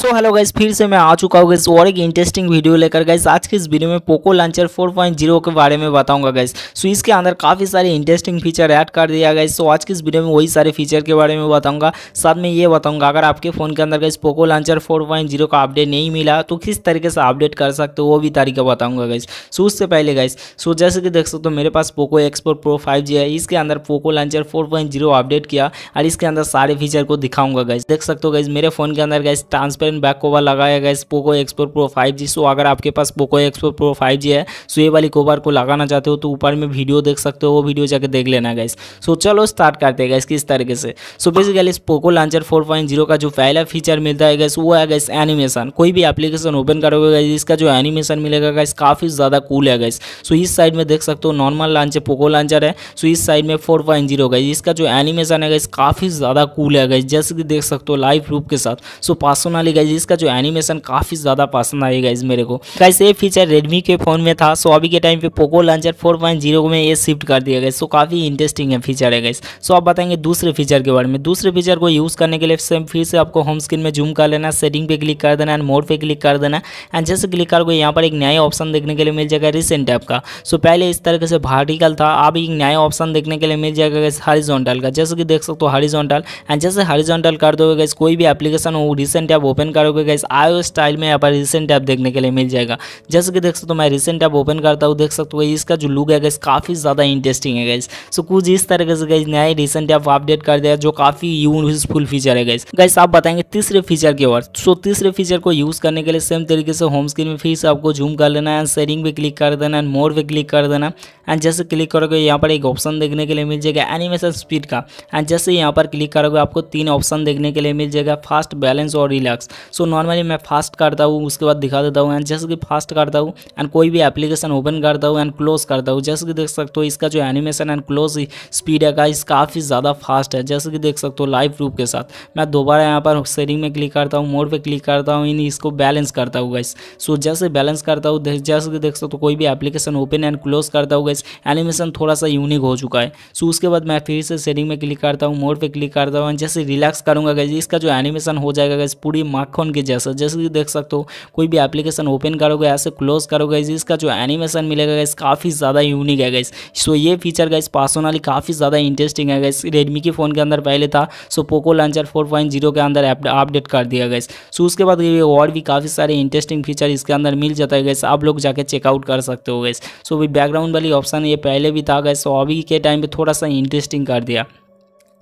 so hello guys फिर से मैं आ चुका हूँ गैस और एक इंटरेस्टिंग वीडियो लेकर गैस आज के इस वीडियो में पोको लॉन्चर 4.0 के बारे में बताऊंगा गैस सो इसके अंदर काफ़ी सारे इंटरेस्टिंग फीचर ऐड कर दिया गया सो आज के इस वीडियो में वही सारे फीचर के बारे में बताऊंगा साथ में ये बताऊंगा अगर आपके फ़ोन के अंदर गैस पोको लॉन्चर फोर का अपडेट नहीं मिला तो किस तरीके से अपडेट कर सकते हो वो भी तरीका बताऊँगा गैस सो उससे पहले गैस सो जैसे कि देख सकते हो मेरे पास पोको एक्सपोर्ट प्रो फाइव है इसके अंदर पोको लॉन्चर फोर अपडेट किया और इसके अंदर सारे फीचर को दिखाऊंगा गैस देख सकते हो गैस मेरे फ़ोन के अंदर guys transfer screen back cover लगाया गया इस Poco X pro pro five G so अगर आपके पास Poco X pro pro five G है सो ये वाली कोवर को लगाना चाहते हो तो ऊपर में वीडियो देख सकते हो वो वीडियो जाकर देख लेना गाइस सो चलो स्टार्ट करते हैं गाइस किस तरीके से सो बेसिकली इस Poco launcher four point zero का जो पहला फीचर मिलता है गैस वो है गैस एनिमेशन कोई भी एप्लीकेशन ओपन करोगे गाइस इसका जो एनिमेशन मिलेगा गाइस काफ़ी ज़्यादा कूल है गैस सो इस साइड में देख सकते हो नॉर्मल लॉन्चर पोको लॉन्चर है सो इस साइड में फोर पॉइंट जीरो गाइस इसका जो एनिमेशन है गैस काफ़ी ज़्यादा कूल है गैस जैसे कि देख सकते हो लाइव प्रूफ के साथ सो पर्सनली गाइज इसका जो एनिमेशन काफ़ी ज़्यादा पसंद आई गाइज मेरे को गाइज ये फीचर रेडमी के फ़ोन में था सो अभी के टाइम पे पोको लॉन्चर 4.0 में ये शिफ्ट कर दिया गया सो काफ़ी इंटरेस्टिंग है फीचर है गाइज सो आप बताएंगे दूसरे फीचर के बारे में दूसरे फीचर को यूज़ करने के लिए सेम फिर से आपको होम स्क्रीन में जूम कर लेना सेटिंग पे क्लिक कर देना एंड मोड पे क्लिक कर देना एंड जैसे क्लिक करोगे यहाँ पर एक नया ऑप्शन देखने के लिए मिल जाएगा रिसेंट टैप का सो पहले इस तरह से वर्टिकल था अब एक नया ऑप्शन देखने के लिए मिल जाएगा गाइज हॉरिजॉन्टल का जैसे कि देख सकते हो हॉरिजॉन्टल एंड जैसे हॉरिजॉन्टल कर दोगे गाइज कोई भी एप्लीकेशन हो रिसेंट ऐप ओपन ओपन करोगे गैस आयो स्टाइल में यहाँ पर रिसेंट ऐप देखने के लिए मिल जाएगा जैसे कि देख सकते हो मैं रिसेंट ऐप ओपन करता हूँ देख सकते हो इसका जो लुक है गैस काफ़ी ज़्यादा इंटरेस्टिंग है गैस सो कुछ इस तरीके से गैस नया रिसेंट ऐप अपडेट कर दिया जो काफ़ी यूजफुल फीचर है गैस गैस आप बताएंगे तीसरे फीचर के ओर सो तीसरे फीचर को यूज़ करने के लिए सेम तरीके से होम स्क्रीन में फिर से आपको जूम कर लेना है शेयरिंग पे क्लिक कर देना एंड मोड पे क्लिक कर देना एंड जैसे क्लिक करोगे यहाँ पर एक ऑप्शन देखने के लिए मिल जाएगा एनिमेशन स्पीड का एंड जैसे यहाँ पर क्लिक करोगे आपको तीन ऑप्शन देखने के लिए मिल जाएगा फास्ट बैलेंस और रिलैक्स सो नॉर्मली मैं फास्ट करता हूँ उसके बाद दिखा देता हूँ एंड जैसे कि फास्ट करता हूँ एंड कोई भी एप्लीकेशन ओपन करता हूँ एंड क्लोज करता हूँ जैसे कि देख सकते हो इसका जो एनिमेशन एंड क्लोज स्पीड है गाइस काफ़ी ज़्यादा फास्ट है जैसे कि देख सकते हो लाइव प्रूफ के साथ मैं दोबारा यहाँ पर सेटिंग में क्लिक करता हूँ मोड पर क्लिक करता हूँ इन इसको बैलेंस करता हूँ गाइस सो जैसे बैलेंस करता हूँ जैसे कि देख सकते हो कोई भी एप्लीकेशन ओपन एंड क्लोज करता हूँ गाइस एनिमेशन थोड़ा सा यूनिक हो चुका है सो उसके बाद मैं फिर से सेटिंग में क्लिक करता हूँ मोड पर क्लिक करता हूँ जैसे रिलैक्स करूँगा गाइज इसका जो एनिमेशन हो जाएगा गाइज पूरी माँ माखन के जैसा जैसे कि देख सकते हो कोई भी एप्लीकेशन ओपन करोगे ऐसे क्लोज करोगे इसका जो एनिमेशन मिलेगा गाइस काफ़ी ज़्यादा यूनिक है गाइस सो ये फीचर गाइस पर्सनली काफ़ी ज़्यादा इंटरेस्टिंग है गाइस रेडमी के फ़ोन के अंदर पहले था सो पोको लॉन्चर जीरो के अंदर अपडेट कर दिया गाइस सो उसके बाद ये और भी काफ़ी सारे इंटरेस्टिंग फीचर इसके अंदर मिल जाता है गाइस आप लोग जाके चेकआउट कर सकते हो गाइस सो भी बैकग्राउंड वाली ऑप्शन ये पहले भी था गाइस सो अभी के टाइम पर थोड़ा सा इंटरेस्टिंग कर दिया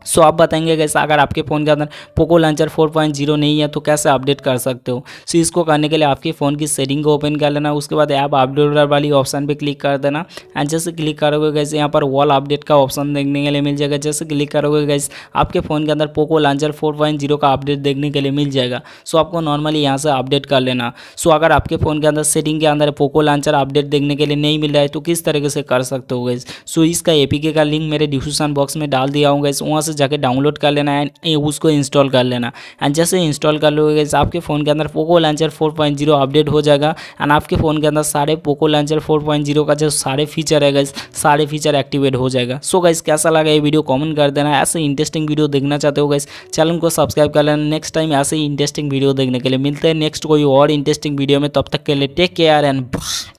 सो आप बताएंगे कैसे अगर आपके फ़ोन के अंदर पोको लॉन्चर 4.0 नहीं है तो कैसे अपडेट कर सकते हो सो इसको करने के लिए आपके फ़ोन की सेटिंग को ओपन कर लेना उसके बाद ऐप अपडेटर वाली ऑप्शन पे क्लिक कर देना एंड जैसे क्लिक करोगे गैस यहाँ पर वॉल अपडेट का ऑप्शन देखने के लिए मिल जाएगा जैसे क्लिक करोगे गैस आपके फ़ोन के अंदर पोको लॉन्चर फोर का अपडेट देखने के लिए मिल जाएगा सो आपको नॉर्मली यहाँ से अपडेट कर लेना सो अगर आपके फ़ोन के अंदर सेटिंग के अंदर पोको लॉन्चर अपडेट देखने के लिए नहीं मिल रहा है तो किस तरीके से कर सकते हो गैस सो इसका के का लिंक मेरे डिस्क्रिप्शन बॉक्स में डाल दिया हूँ गए वहाँ से जाके डाउनलोड कर लेना है उसको इंस्टॉल कर लेना एंड जैसे इंस्टॉल कर लोगे आपके फ़ोन के अंदर पोको लॉन्चर 4.0 अपडेट हो जाएगा एंड आपके फ़ोन के अंदर सारे पोको लॉन्चर 4.0 का जो सारे फीचर है गाइस सारे फीचर एक्टिवेट हो जाएगा सो so, कैसा लगा ये वीडियो कॉमेंट कर देना ऐसे इंटरेस्टिंग वीडियो देखना चाहते हो गाइस चैनल को सब्सक्राइब कर लेना नेक्स्ट टाइम ऐसे ही इंटरेस्टिंग वीडियो देखने के लिए मिलते हैं नेक्स्ट कोई और इंटरेस्टिंग वीडियो में तब तक के लिए टेक केयर एंड